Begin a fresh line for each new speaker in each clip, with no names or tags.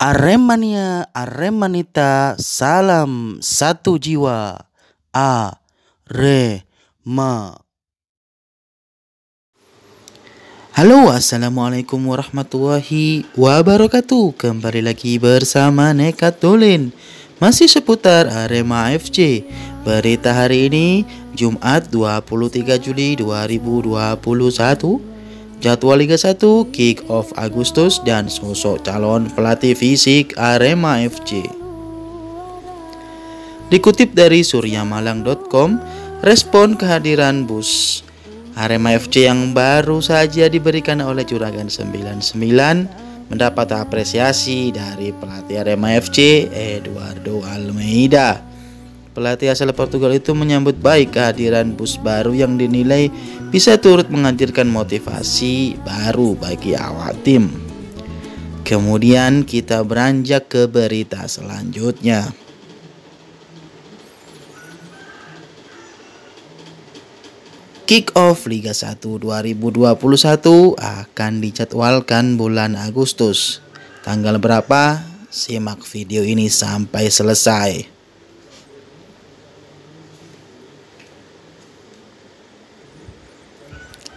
Aremania, Aremanita, salam satu jiwa. A. Re. Ma. Halo assalamualaikum warahmatullahi wabarakatuh Kembali lagi bersama Nekat Dolin Masih seputar Arema FC Berita hari ini Jumat 23 Juli 2021 Jadwal Liga 1, kick off Agustus dan sosok calon pelatih fisik Arema FC. Dikutip dari suryamalang.com, respon kehadiran bus Arema FC yang baru saja diberikan oleh Juragan 99 mendapat apresiasi dari pelatih Arema FC Eduardo Almeida. Pelatih asal Portugal itu menyambut baik kehadiran bus baru yang dinilai bisa turut menghadirkan motivasi baru bagi awak tim. Kemudian kita beranjak ke berita selanjutnya. Kick off Liga 1 2021 akan dijadwalkan bulan Agustus. Tanggal berapa? Simak video ini sampai selesai.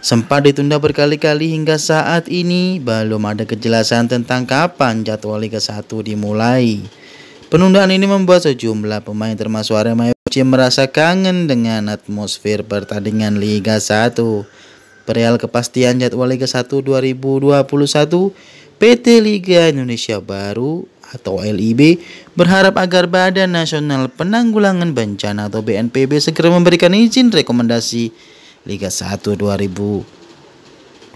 Sempat ditunda berkali-kali hingga saat ini belum ada kejelasan tentang kapan jadwal Liga 1 dimulai. Penundaan ini membuat sejumlah pemain termasuk Arema FC merasa kangen dengan atmosfer pertandingan Liga 1. Perihal kepastian jadwal Liga 1 2021, PT Liga Indonesia Baru atau LIB berharap agar Badan Nasional Penanggulangan Bencana atau BNPB segera memberikan izin rekomendasi Liga 1 2021.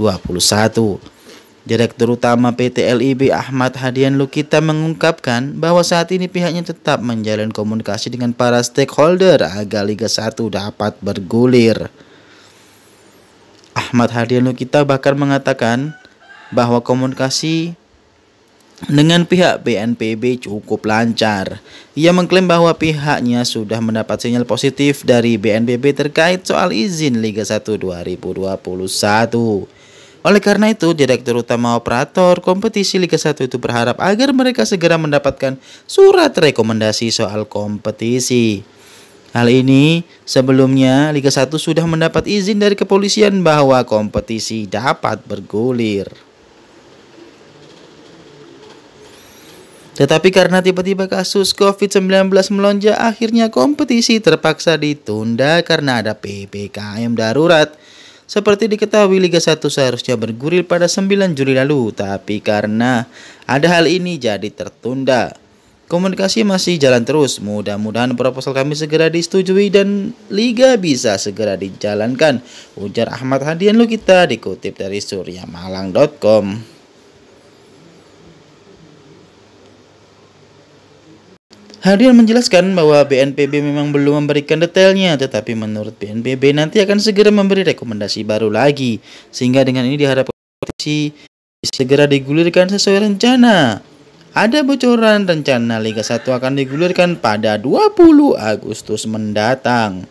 Direktur Utama PT LIB Ahmad Hadian Lukita mengungkapkan bahwa saat ini pihaknya tetap menjalin komunikasi dengan para stakeholder agar Liga 1 dapat bergulir. Ahmad Hadian Lukita bahkan mengatakan bahwa komunikasi dengan pihak BNPB cukup lancar. Ia mengklaim bahwa pihaknya sudah mendapat sinyal positif dari BNPB terkait soal izin Liga 1 2021. Oleh karena itu, Direktur Utama Operator Kompetisi Liga 1 itu berharap agar mereka segera mendapatkan surat rekomendasi soal kompetisi. Hal ini sebelumnya Liga 1 sudah mendapat izin dari kepolisian bahwa kompetisi dapat bergulir. Tetapi karena tiba-tiba kasus COVID-19 melonjak, akhirnya kompetisi terpaksa ditunda karena ada PPKM darurat. Seperti diketahui Liga 1 seharusnya bergulir pada 9 Juli lalu, tapi karena ada hal ini jadi tertunda. Komunikasi masih jalan terus, mudah-mudahan proposal kami segera disetujui dan Liga bisa segera dijalankan. Ujar Ahmad Hadian Lukita dikutip dari suryamalang.com. Hadian menjelaskan bahwa BNPB memang belum memberikan detailnya, tetapi menurut BNPB nanti akan segera memberi rekomendasi baru lagi, sehingga dengan ini diharapkan segera digulirkan sesuai rencana. Ada bocoran rencana Liga 1 akan digulirkan pada 20 Agustus mendatang.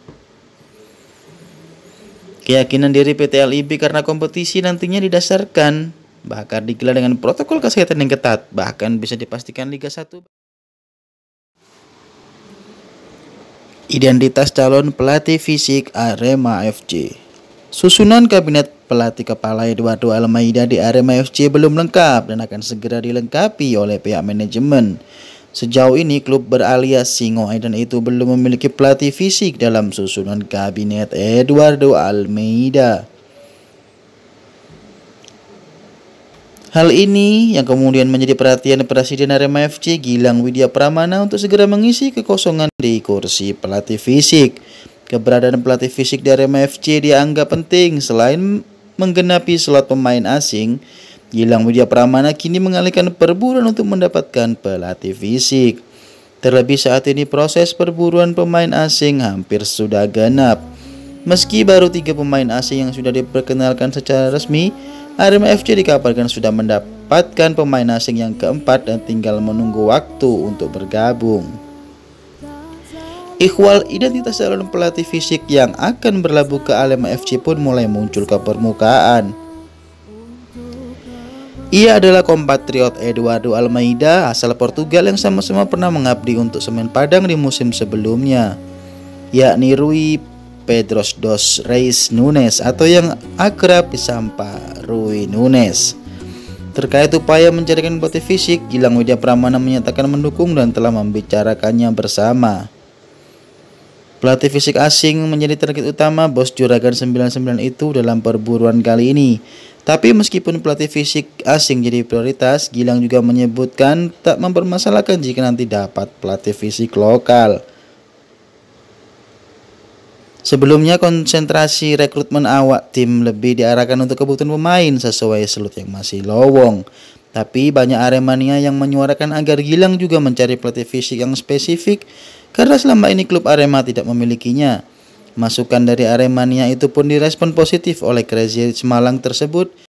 Keyakinan diri PT LIB karena kompetisi nantinya didasarkan bakar digelar dengan protokol kesehatan yang ketat, bahkan bisa dipastikan Liga 1 Identitas calon pelatih fisik Arema FC Susunan kabinet pelatih kepala Eduardo Almeida di Arema FC belum lengkap dan akan segera dilengkapi oleh pihak manajemen. Sejauh ini klub beralias Singo dan itu belum memiliki pelatih fisik dalam susunan kabinet Eduardo Almeida. Hal ini yang kemudian menjadi perhatian Presiden Arema FC Gilang Widya Pramana untuk segera mengisi kekosongan di kursi pelatih fisik. Keberadaan pelatih fisik di Arema FC dianggap penting selain menggenapi slot pemain asing. Gilang Widya Pramana kini mengalihkan perburuan untuk mendapatkan pelatih fisik. Terlebih saat ini proses perburuan pemain asing hampir sudah genap. Meski baru tiga pemain asing yang sudah diperkenalkan secara resmi, Arema FC dikabarkan sudah mendapatkan pemain asing yang keempat dan tinggal menunggu waktu untuk bergabung. Ikhwal identitas calon pelatih fisik yang akan berlabuh ke Arema FC pun mulai muncul ke permukaan. Ia adalah kompatriot Eduardo Almeida asal Portugal yang sama-sama pernah mengabdi untuk Semen Padang di musim sebelumnya, yakni Rui Pedros dos Reis Nunes atau yang akrab disampaikan. Rui Nunes. Terkait upaya mencarikan bukti fisik, Gilang Widya Pramana menyatakan mendukung dan telah membicarakannya bersama. Pelatih fisik asing menjadi target utama bos Juragan 99 itu dalam perburuan kali ini. Tapi meskipun pelatih fisik asing jadi prioritas, Gilang juga menyebutkan tak mempermasalahkan jika nanti dapat pelatih fisik lokal. Sebelumnya konsentrasi rekrutmen awak tim lebih diarahkan untuk kebutuhan pemain sesuai slot yang masih lowong. Tapi banyak Aremania yang menyuarakan agar Gilang juga mencari pelatih fisik yang spesifik karena selama ini klub Arema tidak memilikinya. Masukan dari Aremania itu pun direspon positif oleh Crazy Semalang tersebut